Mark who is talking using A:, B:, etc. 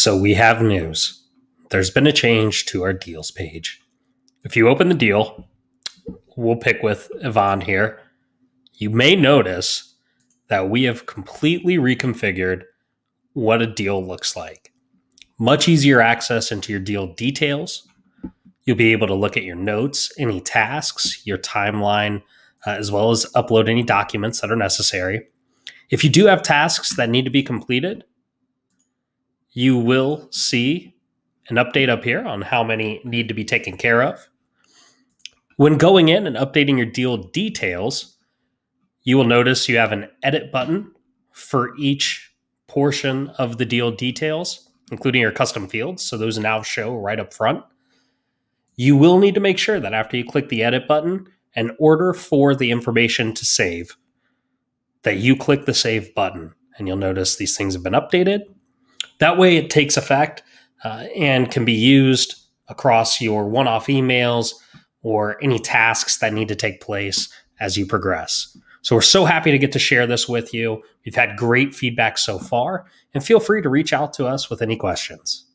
A: So we have news. There's been a change to our deals page. If you open the deal, we'll pick with Yvonne here. You may notice that we have completely reconfigured what a deal looks like. Much easier access into your deal details. You'll be able to look at your notes, any tasks, your timeline, uh, as well as upload any documents that are necessary. If you do have tasks that need to be completed, you will see an update up here on how many need to be taken care of. When going in and updating your deal details, you will notice you have an edit button for each portion of the deal details, including your custom fields. So those now show right up front. You will need to make sure that after you click the edit button, in order for the information to save, that you click the save button. And you'll notice these things have been updated that way, it takes effect uh, and can be used across your one off emails or any tasks that need to take place as you progress. So, we're so happy to get to share this with you. We've had great feedback so far, and feel free to reach out to us with any questions.